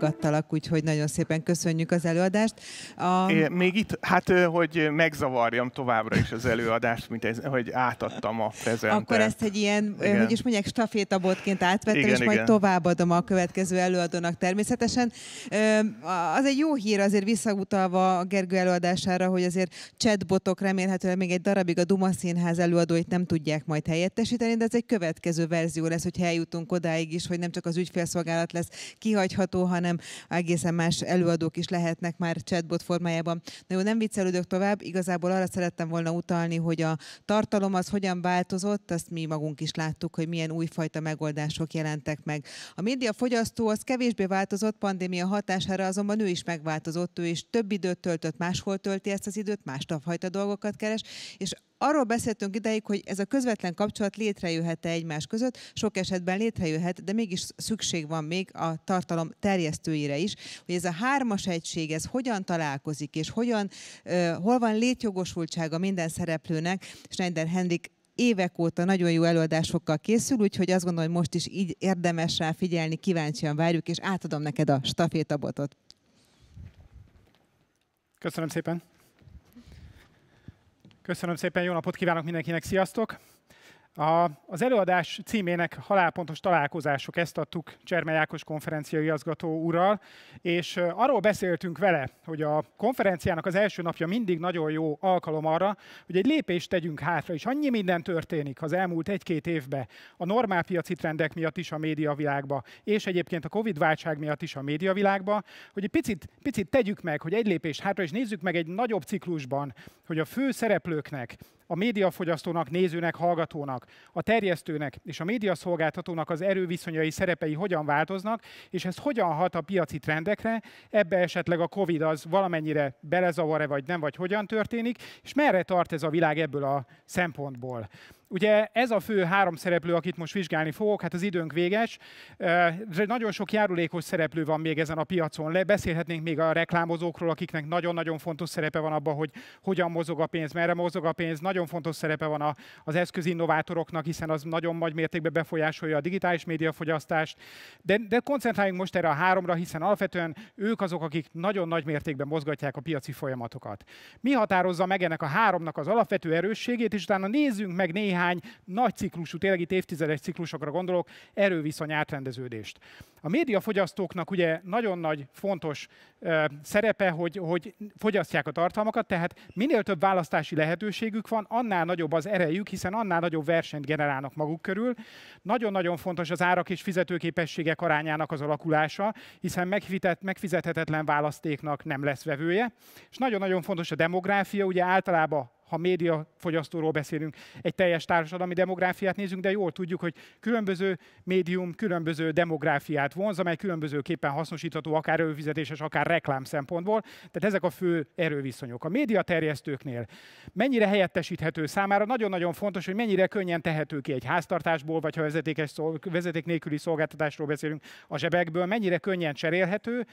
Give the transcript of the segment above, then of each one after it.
hallgattalak, úgyhogy nagyon szépen köszönjük az előadást. A... É, még itt, hát hogy megzavarjam továbbra is az előadást, mint ez, hogy átadtam a prezentet. Akkor ezt egy ilyen, igen. hogy is mondják, stafétabotként átvettem, igen, és igen. majd továbbadom a következő előadónak természetesen. Az egy jó hír azért visszautalva a Gergő előadására, hogy azért chatbotok remélhetőleg még egy darabig a Duma Színház előadóit nem tudják majd helyettesíteni, de ez egy következő verzió lesz, hogy eljutunk odáig is, hogy nem csak az ügyfélszolgálat lesz kihagyható, hanem hanem egészen más előadók is lehetnek már chatbot formájában. Na jó, nem viccelődök tovább, igazából arra szerettem volna utalni, hogy a tartalom az hogyan változott, azt mi magunk is láttuk, hogy milyen újfajta megoldások jelentek meg. A média fogyasztó az kevésbé változott pandémia hatására, azonban ő is megváltozott, ő is több időt töltött, máshol tölti ezt az időt, más fajta dolgokat keres, és arról beszéltünk ideig, hogy ez a közvetlen kapcsolat létrejöhet-e egymás között, sok esetben létrejöhet, de mégis szükség van még a tartalom terjesztőire is, hogy ez a hármas egység, ez hogyan találkozik, és hogyan, hol van létjogosultsága minden szereplőnek. Schneider Hendrik évek óta nagyon jó előadásokkal készül, úgyhogy azt gondolom, hogy most is így érdemes rá figyelni, kíváncsian várjuk, és átadom neked a stafétabotot. Köszönöm szépen! Köszönöm szépen, jó napot kívánok mindenkinek, sziasztok! A, az előadás címének halálpontos találkozások, ezt adtuk Cserme Jákos konferenciai igazgató úrral, és arról beszéltünk vele, hogy a konferenciának az első napja mindig nagyon jó alkalom arra, hogy egy lépést tegyünk hátra, és annyi minden történik az elmúlt egy-két évben, a normál piaci trendek miatt is a médiavilágba, és egyébként a Covid-válság miatt is a médiavilágba, hogy egy picit, picit tegyük meg, hogy egy lépést hátra, és nézzük meg egy nagyobb ciklusban, hogy a fő szereplőknek, a médiafogyasztónak, nézőnek, hallgatónak, a terjesztőnek és a médiaszolgáltatónak az erőviszonyai szerepei hogyan változnak, és ez hogyan hat a piaci trendekre, ebbe esetleg a Covid az valamennyire belezavar-e, vagy nem, vagy hogyan történik, és merre tart ez a világ ebből a szempontból. Ugye ez a fő három szereplő, akit most vizsgálni fogok, hát az időnk véges. Nagyon sok járulékos szereplő van még ezen a piacon. Le beszélhetnénk még a reklámozókról, akiknek nagyon-nagyon fontos szerepe van abban, hogy hogyan mozog a pénz, merre mozog a pénz. Nagyon fontos szerepe van az eszközinnovátoroknak, hiszen az nagyon nagy mértékben befolyásolja a digitális médiafogyasztást. De, de koncentráljunk most erre a háromra, hiszen alapvetően ők azok, akik nagyon nagy mértékben mozgatják a piaci folyamatokat. Mi határozza meg ennek a háromnak az alapvető erősségét, és utána nézzünk meg néhány néhány nagy ciklusú, tényleg itt évtizedes ciklusokra gondolok, erőviszony átrendeződést. A médiafogyasztóknak ugye nagyon nagy fontos ö, szerepe, hogy, hogy fogyasztják a tartalmakat, tehát minél több választási lehetőségük van, annál nagyobb az erejük, hiszen annál nagyobb versenyt generálnak maguk körül. Nagyon-nagyon fontos az árak és fizetőképességek arányának az alakulása, hiszen megfizet, megfizethetetlen választéknak nem lesz vevője. És nagyon-nagyon fontos a demográfia, ugye általában ha média fogyasztóról beszélünk, egy teljes társadalmi demográfiát nézünk, de jól tudjuk, hogy különböző médium különböző demográfiát vonz, amely különbözőképpen hasznosítható, akár előfizetéses, akár reklám szempontból. Tehát ezek a fő erőviszonyok. A médiaterjesztőknél mennyire helyettesíthető számára nagyon-nagyon fontos, hogy mennyire könnyen tehető ki egy háztartásból, vagy ha vezetékes, vezeték nélküli szolgáltatásról beszélünk, a zsebekből, mennyire könnyen cserélhető,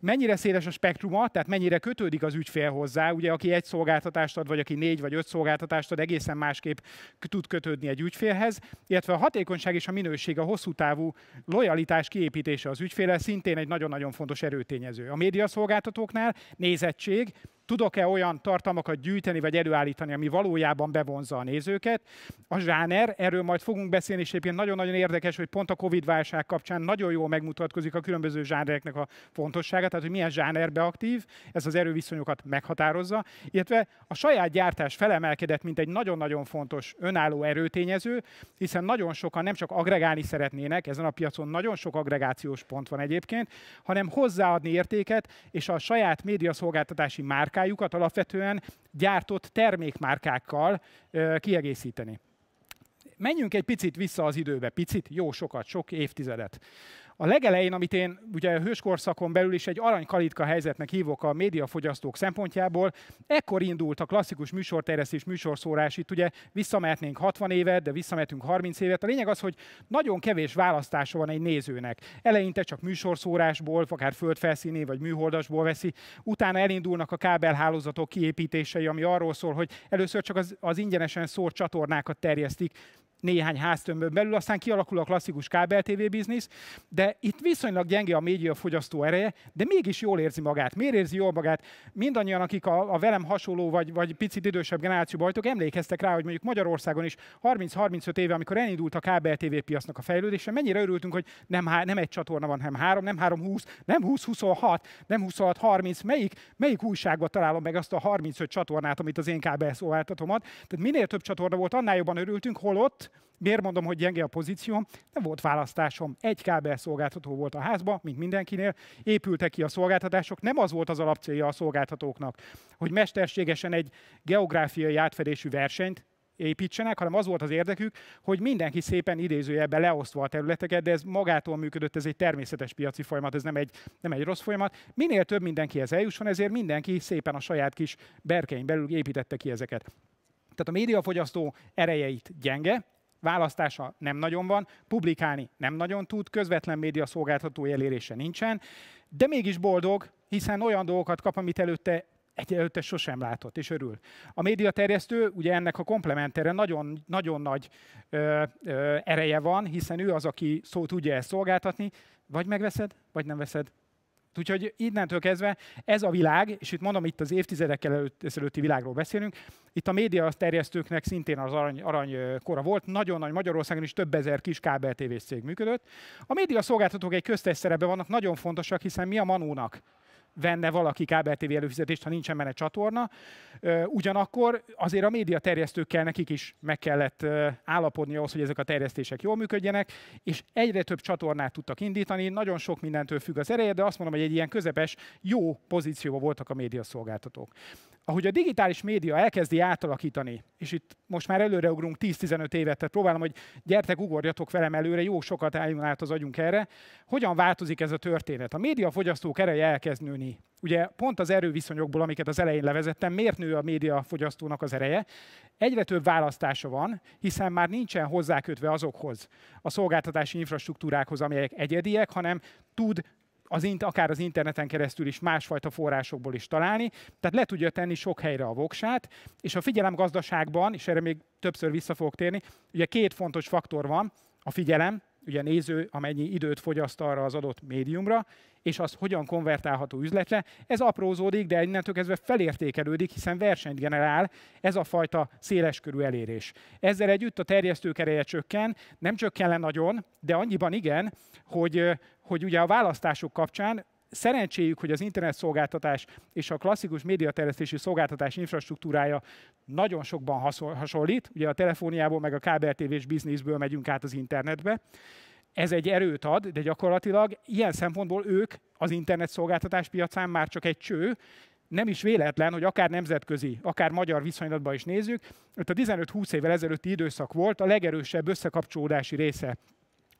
mennyire széles a spektruma, tehát mennyire kötődik az ügyfél hozzá, ugye aki egy szolgáltatást ad, vagy aki négy vagy öt szolgáltatást szolgáltatástad egészen másképp tud kötődni egy ügyfélhez, illetve a hatékonyság és a minőség, a hosszú távú lojalitás kiépítése az ügyféle szintén egy nagyon-nagyon fontos erőtényező. A médiaszolgáltatóknál nézettség, tudok-e olyan tartalmakat gyűjteni vagy előállítani, ami valójában bevonza a nézőket. A zsáner, erről majd fogunk beszélni, és egyébként nagyon-nagyon érdekes, hogy pont a Covid-válság kapcsán nagyon jól megmutatkozik a különböző zsánereknek a fontossága, tehát hogy milyen zsánerbe aktív, ez az erőviszonyokat meghatározza, illetve a saját gyártás felemelkedett, mint egy nagyon-nagyon fontos önálló erőtényező, hiszen nagyon sokan nem csak agregálni szeretnének, ezen a piacon nagyon sok agregációs pont van egyébként, hanem hozzáadni értéket, és a saját médiaszolgáltatási márkát márkájukat alapvetően gyártott termékmárkákkal kiegészíteni. Menjünk egy picit vissza az időbe, picit, jó sokat, sok évtizedet. A legelején, amit én ugye a hőskorszakon belül is egy aranykalitka helyzetnek hívok a médiafogyasztók szempontjából, ekkor indult a klasszikus műsorterjesztés, műsorszórás. Itt ugye visszamehetnénk 60 évet, de visszamehetünk 30 évet. A lényeg az, hogy nagyon kevés választása van egy nézőnek. Eleinte csak műsorszórásból, akár földfelszíné vagy műholdasból veszi, utána elindulnak a kábelhálózatok kiépítései, ami arról szól, hogy először csak az, az ingyenesen szór csatornákat terjesztik, néhány háztömbön belül, aztán kialakul a klasszikus kábel TV biznisz, de itt viszonylag gyenge a média fogyasztó ereje, de mégis jól érzi magát. Miért érzi jól magát? Mindannyian, akik a, a velem hasonló vagy, vagy picit idősebb generáció bajtok, emlékeztek rá, hogy mondjuk Magyarországon is 30-35 éve, amikor elindult a kábel TV piacnak a fejlődése, mennyire örültünk, hogy nem, há, nem egy csatorna van, hanem három, nem három 20, nem 20 26, nem 26 30, melyik, melyik újságban találom meg azt a 35 csatornát, amit az én kábelszolgáltatom ad. Tehát minél több csatorna volt, annál jobban örültünk, holott Miért mondom, hogy gyenge a pozícióm? Nem volt választásom. Egy kábel szolgáltató volt a házba, mint mindenkinél. Épültek ki a szolgáltatások. Nem az volt az alapcélja a szolgáltatóknak, hogy mesterségesen egy geográfiai átfedésű versenyt építsenek, hanem az volt az érdekük, hogy mindenki szépen idézőjelben leosztva a területeket, de ez magától működött, ez egy természetes piaci folyamat, ez nem egy, nem egy rossz folyamat. Minél több mindenkihez eljusson, ezért mindenki szépen a saját kis berkein belül építette ki ezeket. Tehát a médiafogyasztó erejeit gyenge, választása nem nagyon van, publikálni nem nagyon tud, közvetlen média szolgáltatói elérése nincsen, de mégis boldog, hiszen olyan dolgokat kap, amit előtte egyelőtte sosem látott, és örül. A médiaterjesztő ugye ennek a komplementere nagyon, nagyon nagy ö, ö, ereje van, hiszen ő az, aki szó tudja ezt szolgáltatni, vagy megveszed, vagy nem veszed, Úgyhogy innentől kezdve ez a világ, és itt mondom, itt az évtizedekkel előtt, előtti világról beszélünk, itt a média terjesztőknek szintén az arany, arany kora volt, nagyon nagy Magyarországon is több ezer kis kábel tévés cég működött. A média szolgáltatók egy köztes szerepben vannak, nagyon fontosak, hiszen mi a Manónak venne valaki kábel-TV előfizetést, ha nincsen benne csatorna. Ugyanakkor azért a média terjesztőkkel nekik is meg kellett állapodni ahhoz, hogy ezek a terjesztések jól működjenek, és egyre több csatornát tudtak indítani, nagyon sok mindentől függ az ereje, de azt mondom, hogy egy ilyen közepes, jó pozícióban voltak a médiaszolgáltatók ahogy a digitális média elkezdi átalakítani, és itt most már előreugrunk 10-15 évet, tehát próbálom, hogy gyertek, ugorjatok velem előre, jó sokat álljon át az agyunk erre, hogyan változik ez a történet? A médiafogyasztók ereje elkezd nőni. Ugye pont az erőviszonyokból, amiket az elején levezettem, miért nő a médiafogyasztónak az ereje? Egyre több választása van, hiszen már nincsen hozzákötve azokhoz a szolgáltatási infrastruktúrákhoz, amelyek egyediek, hanem tud az, akár az interneten keresztül is másfajta forrásokból is találni, tehát le tudja tenni sok helyre a voksát, és a gazdaságban, és erre még többször vissza fogok térni, ugye két fontos faktor van, a figyelem, ugye néző amennyi időt fogyaszt arra az adott médiumra, és az hogyan konvertálható üzletre. Ez aprózódik, de innentől kezdve felértékelődik, hiszen versenyt generál ez a fajta széleskörű elérés. Ezzel együtt a terjesztők ereje csökken, nem csökken le nagyon, de annyiban igen, hogy, hogy ugye a választások kapcsán szerencséjük, hogy az internetszolgáltatás és a klasszikus médiaterjesztési szolgáltatás infrastruktúrája nagyon sokban hasonlít. Ugye a telefóniából, meg a kábeltévés bizniszből megyünk át az internetbe. Ez egy erőt ad, de gyakorlatilag ilyen szempontból ők az internetszolgáltatás piacán már csak egy cső, nem is véletlen, hogy akár nemzetközi, akár magyar viszonylatban is nézzük, hogy a 15-20 évvel ezelőtti időszak volt a legerősebb összekapcsolódási része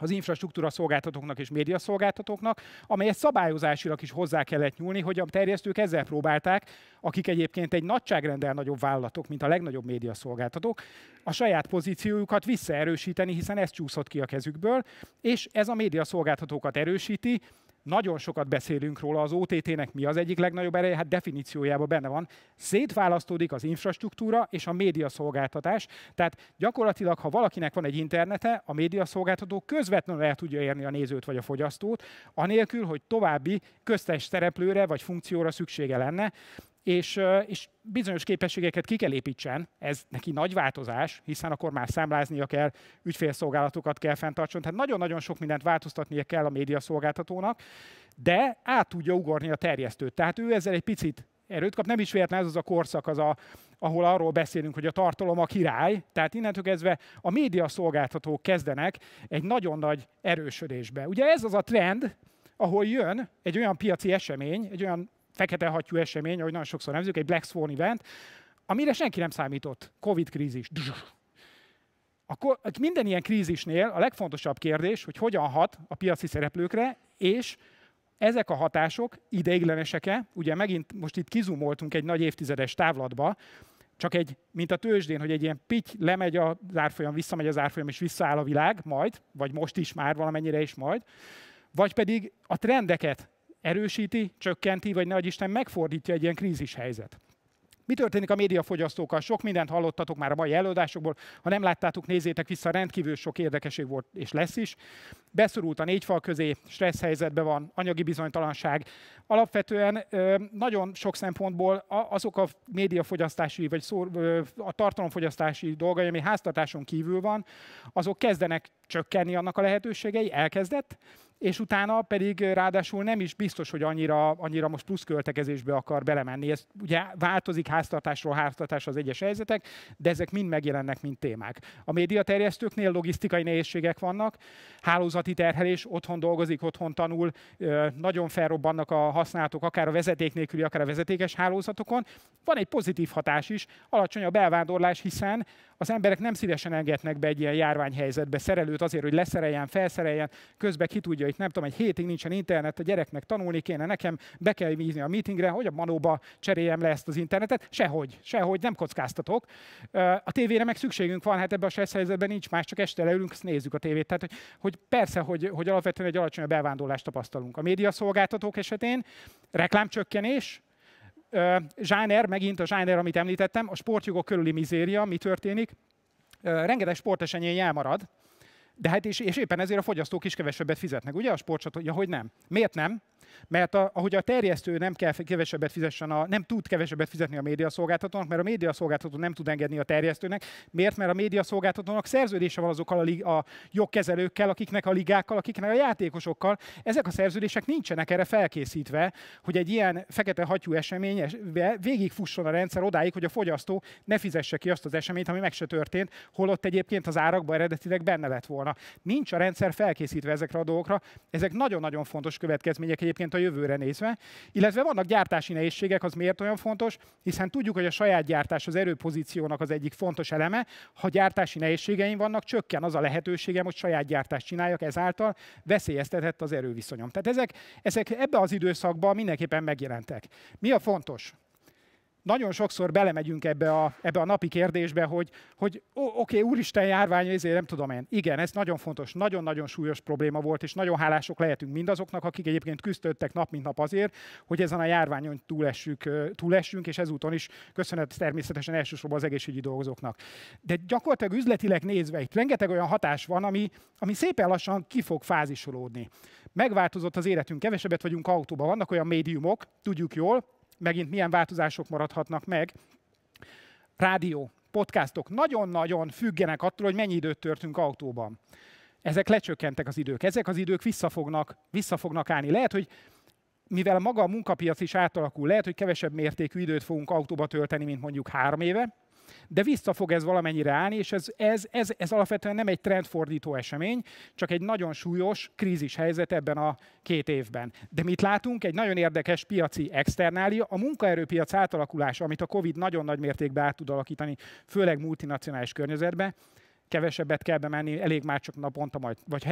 az infrastruktúra szolgáltatóknak és média szolgáltatóknak, amelyet szabályozásilag is hozzá kellett nyúlni, hogy a terjesztők ezzel próbálták, akik egyébként egy nagyságrendel nagyobb vállalatok, mint a legnagyobb média szolgáltatók, a saját pozíciójukat visszaerősíteni, hiszen ez csúszott ki a kezükből, és ez a média szolgáltatókat erősíti, nagyon sokat beszélünk róla, az OTT-nek mi az egyik legnagyobb ereje, hát definíciójában benne van. Szétválasztódik az infrastruktúra és a médiaszolgáltatás, tehát gyakorlatilag, ha valakinek van egy internete, a médiaszolgáltató közvetlenül el tudja érni a nézőt vagy a fogyasztót, anélkül, hogy további köztes szereplőre vagy funkcióra szüksége lenne és, és bizonyos képességeket ki kell építsen, ez neki nagy változás, hiszen akkor már számláznia kell, ügyfélszolgálatokat kell fenntartson, tehát nagyon-nagyon sok mindent változtatnia kell a médiaszolgáltatónak, de át tudja ugorni a terjesztőt. Tehát ő ezzel egy picit erőt kap. Nem is véletlen ez az a korszak, az a, ahol arról beszélünk, hogy a tartalom a király, tehát innentől kezdve a médiaszolgáltatók kezdenek egy nagyon nagy erősödésbe. Ugye ez az a trend, ahol jön egy olyan piaci esemény, egy olyan fekete hattyú esemény, ahogy nagyon sokszor nevezük, egy Black Swan event, amire senki nem számított. Covid-krízis. Akkor minden ilyen krízisnél a legfontosabb kérdés, hogy hogyan hat a piaci szereplőkre, és ezek a hatások ideiglenesek-e? Ugye megint most itt kizumoltunk egy nagy évtizedes távlatba, csak egy, mint a tőzsdén, hogy egy ilyen pitty lemegy az árfolyam, visszamegy az árfolyam, és visszaáll a világ majd, vagy most is már valamennyire is majd, vagy pedig a trendeket erősíti, csökkenti, vagy ne Isten megfordítja egy ilyen krízis helyzet. Mi történik a médiafogyasztókkal? Sok mindent hallottatok már a mai előadásokból. Ha nem láttátok, nézzétek vissza, rendkívül sok érdekeség volt és lesz is. Beszorult a négy fal közé, stressz helyzetben van, anyagi bizonytalanság. Alapvetően nagyon sok szempontból azok a médiafogyasztási vagy a tartalomfogyasztási dolgai, ami háztartáson kívül van, azok kezdenek csökkenni annak a lehetőségei, elkezdett, és utána pedig ráadásul nem is biztos, hogy annyira, annyira most plusz költekezésbe akar belemenni. Ez ugye változik háztartásról háztartásra az egyes helyzetek, de ezek mind megjelennek, mint témák. A médiaterjesztőknél logisztikai nehézségek vannak, hálózati terhelés, otthon dolgozik, otthon tanul, nagyon felrobbannak a használatok, akár a vezeték nélküli, akár a vezetékes hálózatokon. Van egy pozitív hatás is, alacsony a bevándorlás, hiszen az emberek nem szívesen engednek be egy ilyen járványhelyzetbe szerelőt azért, hogy leszereljen, felszereljen, közben ki tudja itt nem tudom, egy hétig nincsen internet, a gyereknek tanulni kéne, nekem be kell vízni a meetingre, hogy a manóba cseréljem le ezt az internetet. Sehogy, sehogy, nem kockáztatok. A tévére meg szükségünk van, hát ebben a stressz helyzetben nincs más, csak este leülünk, azt nézzük a tévét. Tehát, hogy, hogy persze, hogy, hogy alapvetően egy alacsonyabb bevándorlást tapasztalunk. A médiaszolgáltatók esetén reklámcsökkenés, zsáner, megint a zsáner, amit említettem, a sportjogok körüli mizéria, mi történik? Rengeteg sporteseményen elmarad, de hát és, és éppen ezért a fogyasztók is kevesebbet fizetnek, ugye a Ja, hogy nem. Miért nem? Mert a, ahogy a terjesztő nem kell kevesebbet fizessen, a, nem tud kevesebbet fizetni a médiaszolgáltatónak, mert a médiaszolgáltató nem tud engedni a terjesztőnek. Miért? Mert a médiaszolgáltatónak szerződése van azokkal a, lig, a jogkezelőkkel, akiknek a ligákkal, akiknek a játékosokkal. Ezek a szerződések nincsenek erre felkészítve, hogy egy ilyen fekete hatyú esemény végigfusson a rendszer odáig, hogy a fogyasztó ne fizesse ki azt az eseményt, ami meg se történt, holott egyébként az árakban eredetileg benne lett volna. Nincs a rendszer felkészítve ezekre a dolgokra. Ezek nagyon-nagyon fontos következmények egyébként egyébként a jövőre nézve. Illetve vannak gyártási nehézségek, az miért olyan fontos, hiszen tudjuk, hogy a saját gyártás az erőpozíciónak az egyik fontos eleme. Ha gyártási nehézségeim vannak, csökken az a lehetőségem, hogy saját gyártást csináljak, ezáltal veszélyeztetett az erőviszonyom. Tehát ezek, ezek ebbe az időszakban mindenképpen megjelentek. Mi a fontos? nagyon sokszor belemegyünk ebbe a, ebbe a napi kérdésbe, hogy, hogy ó, oké, úristen járvány, ezért nem tudom én. Igen, ez nagyon fontos, nagyon-nagyon súlyos probléma volt, és nagyon hálások lehetünk mindazoknak, akik egyébként küzdöttek nap mint nap azért, hogy ezen a járványon túlessük, túlessünk, és ezúton is köszönet természetesen elsősorban az egészségügyi dolgozóknak. De gyakorlatilag üzletileg nézve itt rengeteg olyan hatás van, ami, ami szépen lassan ki fog fázisolódni. Megváltozott az életünk, kevesebbet vagyunk autóban, vannak olyan médiumok, tudjuk jól, megint milyen változások maradhatnak meg. Rádió, podcastok nagyon-nagyon függenek attól, hogy mennyi időt törtünk autóban. Ezek lecsökkentek az idők. Ezek az idők vissza fognak, vissza fognak állni. Lehet, hogy mivel maga a munkapiac is átalakul, lehet, hogy kevesebb mértékű időt fogunk autóba tölteni, mint mondjuk három éve, de vissza fog ez valamennyire állni, és ez, ez, ez, ez alapvetően nem egy trendfordító esemény, csak egy nagyon súlyos krízis helyzet ebben a két évben. De mit látunk? Egy nagyon érdekes piaci externália, a munkaerőpiac átalakulása, amit a COVID nagyon nagy mértékben át tud alakítani, főleg multinacionális környezetben kevesebbet kell bemenni, elég már csak naponta majd, vagy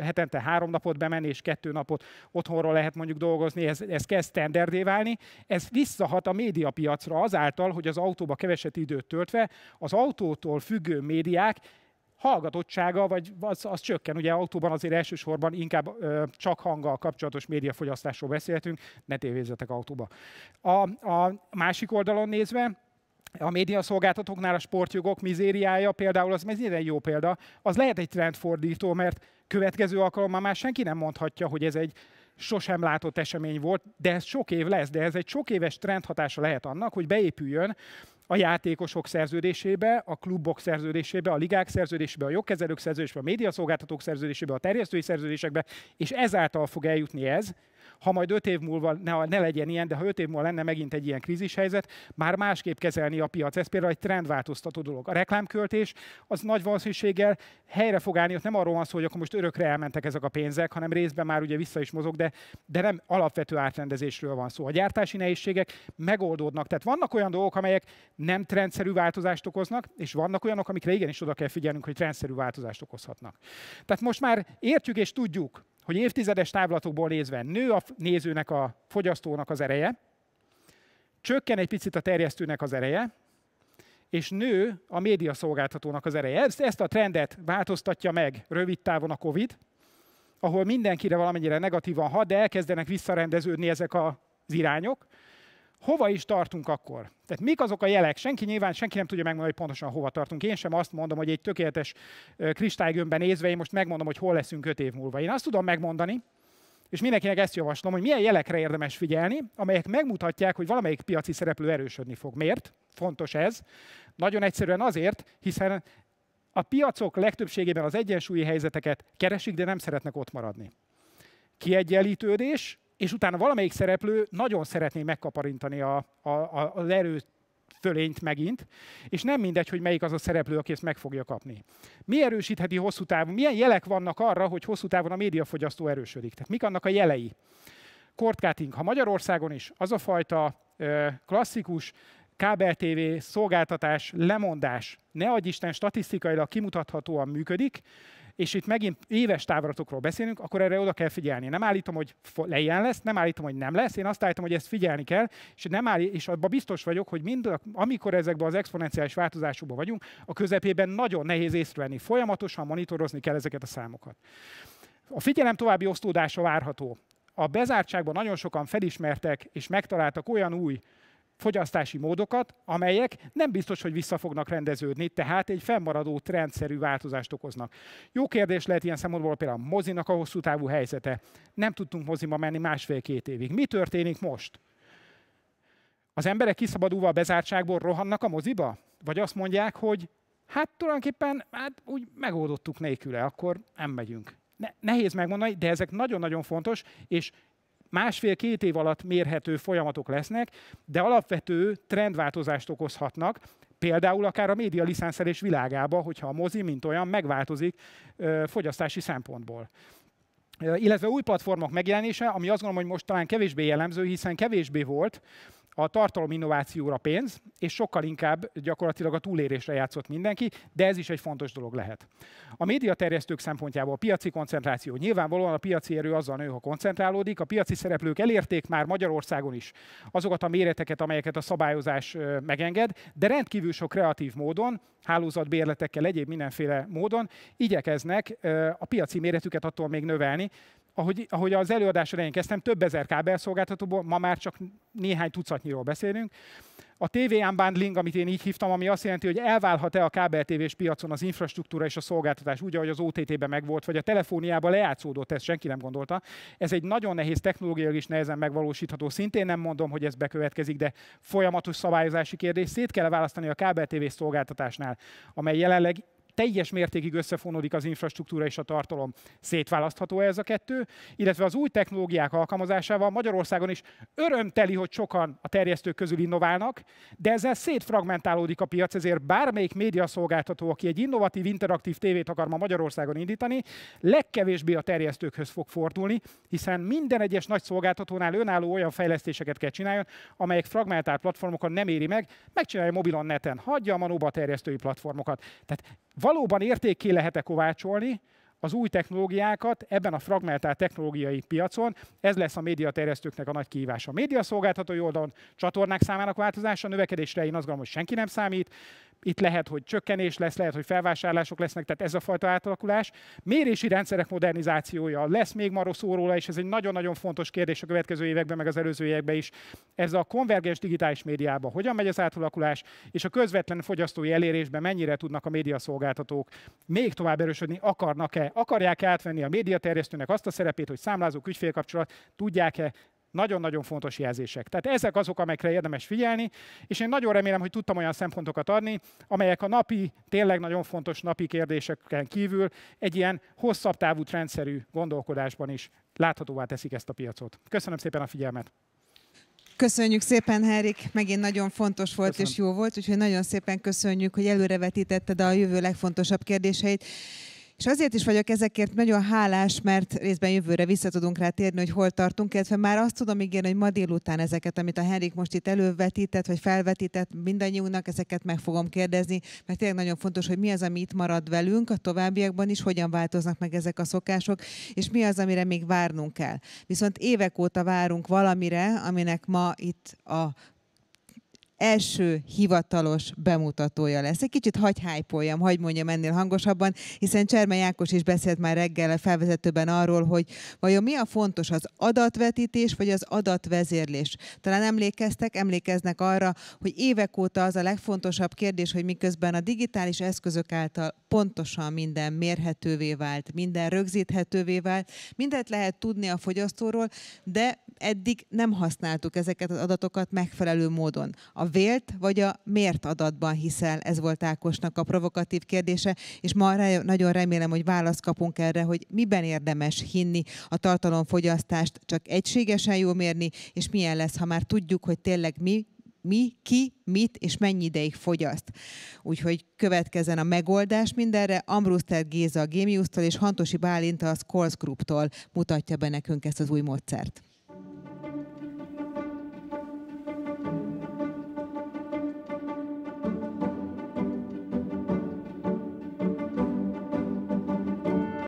hetente három napot bemenni, és kettő napot otthonról lehet mondjuk dolgozni, ez, ez kezd standardé válni. Ez visszahat a médiapiacra azáltal, hogy az autóba keveset időt töltve, az autótól függő médiák hallgatottsága, vagy az, az csökken. Ugye autóban azért elsősorban inkább ö, csak hanggal kapcsolatos médiafogyasztásról beszéltünk, ne tévézzetek autóba. A, a másik oldalon nézve, a médiaszolgáltatóknál a sportjogok mizériája például, az ez egy jó példa, az lehet egy trendfordító, mert következő alkalommal már senki nem mondhatja, hogy ez egy sosem látott esemény volt, de ez sok év lesz, de ez egy sok éves trendhatása lehet annak, hogy beépüljön a játékosok szerződésébe, a klubok szerződésébe, a ligák szerződésébe, a jogkezelők szerződésébe, a médiaszolgáltatók szerződésébe, a terjesztői szerződésekbe, és ezáltal fog eljutni ez ha majd öt év múlva ne, ne legyen ilyen, de ha öt év múlva lenne megint egy ilyen krízishelyzet, már másképp kezelni a piac. Ez például egy trendváltoztató dolog. A reklámköltés az nagy valószínűséggel helyre fog állni, ott nem arról van szó, hogy akkor most örökre elmentek ezek a pénzek, hanem részben már ugye vissza is mozog, de, de nem alapvető átrendezésről van szó. A gyártási nehézségek megoldódnak. Tehát vannak olyan dolgok, amelyek nem trendszerű változást okoznak, és vannak olyanok, amikre igenis oda kell figyelnünk, hogy trendszerű változást okozhatnak. Tehát most már értjük és tudjuk, hogy évtizedes táblatokból nézve nő a nézőnek, a fogyasztónak az ereje, csökken egy picit a terjesztőnek az ereje, és nő a médiaszolgáltatónak az ereje. Ezt, ezt a trendet változtatja meg rövid távon a COVID, ahol mindenkire valamennyire negatívan hat, de elkezdenek visszarendeződni ezek az irányok, hova is tartunk akkor? Tehát mik azok a jelek? Senki nyilván, senki nem tudja megmondani, hogy pontosan hova tartunk. Én sem azt mondom, hogy egy tökéletes kristálygömbben nézve, én most megmondom, hogy hol leszünk öt év múlva. Én azt tudom megmondani, és mindenkinek ezt javaslom, hogy milyen jelekre érdemes figyelni, amelyek megmutatják, hogy valamelyik piaci szereplő erősödni fog. Miért? Fontos ez. Nagyon egyszerűen azért, hiszen a piacok legtöbbségében az egyensúlyi helyzeteket keresik, de nem szeretnek ott maradni. Kiegyenlítődés, és utána valamelyik szereplő nagyon szeretné megkaparintani a, a, a, az erőt fölényt megint, és nem mindegy, hogy melyik az a szereplő, aki ezt meg fogja kapni. Mi erősítheti hosszú távon? Milyen jelek vannak arra, hogy hosszú távon a médiafogyasztó erősödik? Tehát mik annak a jelei? Kortkáting, ha Magyarországon is az a fajta ö, klasszikus kábel-tv szolgáltatás, lemondás, ne adj Isten statisztikailag kimutathatóan működik, és itt megint éves távratokról beszélünk, akkor erre oda kell figyelni. Nem állítom, hogy lejjen lesz, nem állítom, hogy nem lesz, én azt állítom, hogy ezt figyelni kell, és, nem áll, és abban biztos vagyok, hogy mind, amikor ezekben az exponenciális változásokban vagyunk, a közepében nagyon nehéz észrevenni, folyamatosan monitorozni kell ezeket a számokat. A figyelem további osztódása várható. A bezártságban nagyon sokan felismertek és megtaláltak olyan új fogyasztási módokat, amelyek nem biztos, hogy vissza fognak rendeződni, tehát egy fennmaradó trendszerű változást okoznak. Jó kérdés lehet ilyen szempontból például a mozinak a hosszú távú helyzete. Nem tudtunk moziba menni másfél-két évig. Mi történik most? Az emberek kiszabadulva a bezártságból rohannak a moziba? Vagy azt mondják, hogy hát tulajdonképpen hát úgy megoldottuk nélküle, akkor nem megyünk. Ne, nehéz megmondani, de ezek nagyon-nagyon fontos, és másfél-két év alatt mérhető folyamatok lesznek, de alapvető trendváltozást okozhatnak, például akár a média liszánszelés világába, hogyha a mozi, mint olyan, megváltozik fogyasztási szempontból illetve új platformok megjelenése, ami azt gondolom, hogy most talán kevésbé jellemző, hiszen kevésbé volt, a tartalom innovációra pénz, és sokkal inkább gyakorlatilag a túlérésre játszott mindenki, de ez is egy fontos dolog lehet. A médiaterjesztők szempontjából a piaci koncentráció. Nyilvánvalóan a piaci erő azzal nő, ha koncentrálódik. A piaci szereplők elérték már Magyarországon is azokat a méreteket, amelyeket a szabályozás megenged, de rendkívül sok kreatív módon, hálózatbérletekkel, egyéb mindenféle módon igyekeznek a piaci méretüket attól még növelni, ahogy, ahogy az előadás elején kezdtem, több ezer kábelszolgáltatóból, ma már csak néhány tucatnyiról beszélünk. A TV unbundling, amit én így hívtam, ami azt jelenti, hogy elválhat-e a kábel TV-s piacon az infrastruktúra és a szolgáltatás, úgy, ahogy az OTT-ben megvolt, vagy a telefóniában lejátszódott, ezt senki nem gondolta. Ez egy nagyon nehéz technológiai is nehezen megvalósítható. Szintén nem mondom, hogy ez bekövetkezik, de folyamatos szabályozási kérdés. Szét kell választani a kábel TV szolgáltatásnál, amely jelenleg teljes mértékig összefonódik az infrastruktúra és a tartalom. Szétválasztható -e ez a kettő? Illetve az új technológiák alkalmazásával Magyarországon is örömteli, hogy sokan a terjesztők közül innoválnak, de ezzel szétfragmentálódik a piac, ezért bármelyik médiaszolgáltató, aki egy innovatív, interaktív tévét akar ma Magyarországon indítani, legkevésbé a terjesztőkhöz fog fordulni, hiszen minden egyes nagy szolgáltatónál önálló olyan fejlesztéseket kell csináljon, amelyek fragmentált platformokon nem éri meg, megcsinálja mobilon neten, hagyja a manóba a terjesztői platformokat. Tehát valóban értékké lehet-e kovácsolni az új technológiákat ebben a fragmentált technológiai piacon. Ez lesz a médiaterjesztőknek a nagy kihívása. A médiaszolgáltatói oldalon csatornák számának változása, növekedésre én azt gondolom, hogy senki nem számít itt lehet, hogy csökkenés lesz, lehet, hogy felvásárlások lesznek, tehát ez a fajta átalakulás. Mérési rendszerek modernizációja, lesz még ma szó róla, és ez egy nagyon-nagyon fontos kérdés a következő években, meg az előző években is. Ez a konvergens digitális médiában hogyan megy az átalakulás, és a közvetlen fogyasztói elérésben mennyire tudnak a médiaszolgáltatók még tovább erősödni, akarnak-e, akarják-e átvenni a médiaterjesztőnek azt a szerepét, hogy számlázók ügyfélkapcsolat, tudják-e nagyon-nagyon fontos jelzések. Tehát ezek azok, amelyekre érdemes figyelni, és én nagyon remélem, hogy tudtam olyan szempontokat adni, amelyek a napi, tényleg nagyon fontos napi kérdéseken kívül egy ilyen hosszabb távú trendszerű gondolkodásban is láthatóvá teszik ezt a piacot. Köszönöm szépen a figyelmet! Köszönjük szépen, Henrik, megint nagyon fontos volt Köszönöm. és jó volt, úgyhogy nagyon szépen köszönjük, hogy előrevetítetted a jövő legfontosabb kérdéseit. És azért is vagyok ezekért nagyon hálás, mert részben jövőre vissza tudunk rá térni, hogy hol tartunk, illetve már azt tudom ígérni, hogy ma délután ezeket, amit a Henrik most itt elővetített, vagy felvetített mindannyiunknak, ezeket meg fogom kérdezni, mert tényleg nagyon fontos, hogy mi az, ami itt marad velünk a továbbiakban is, hogyan változnak meg ezek a szokások, és mi az, amire még várnunk kell. Viszont évek óta várunk valamire, aminek ma itt a első hivatalos bemutatója lesz. Egy kicsit hagy hájpoljam, hagy mondjam ennél hangosabban, hiszen Csermely Ákos is beszélt már reggel a felvezetőben arról, hogy vajon mi a fontos, az adatvetítés vagy az adatvezérlés. Talán emlékeztek, emlékeznek arra, hogy évek óta az a legfontosabb kérdés, hogy miközben a digitális eszközök által pontosan minden mérhetővé vált, minden rögzíthetővé vált, mindent lehet tudni a fogyasztóról, de eddig nem használtuk ezeket az adatokat megfelelő módon. A vélt vagy a miért adatban hiszel? Ez volt Ákosnak a provokatív kérdése, és ma nagyon remélem, hogy választ kapunk erre, hogy miben érdemes hinni a tartalomfogyasztást, csak egységesen jól mérni, és milyen lesz, ha már tudjuk, hogy tényleg mi mi, ki, mit és mennyi ideig fogyaszt. Úgyhogy következzen a megoldás mindenre. Ambruster Géza a Gémiusztól és Hantosi Bálint a Scores Group-tól mutatja be nekünk ezt az új módszert.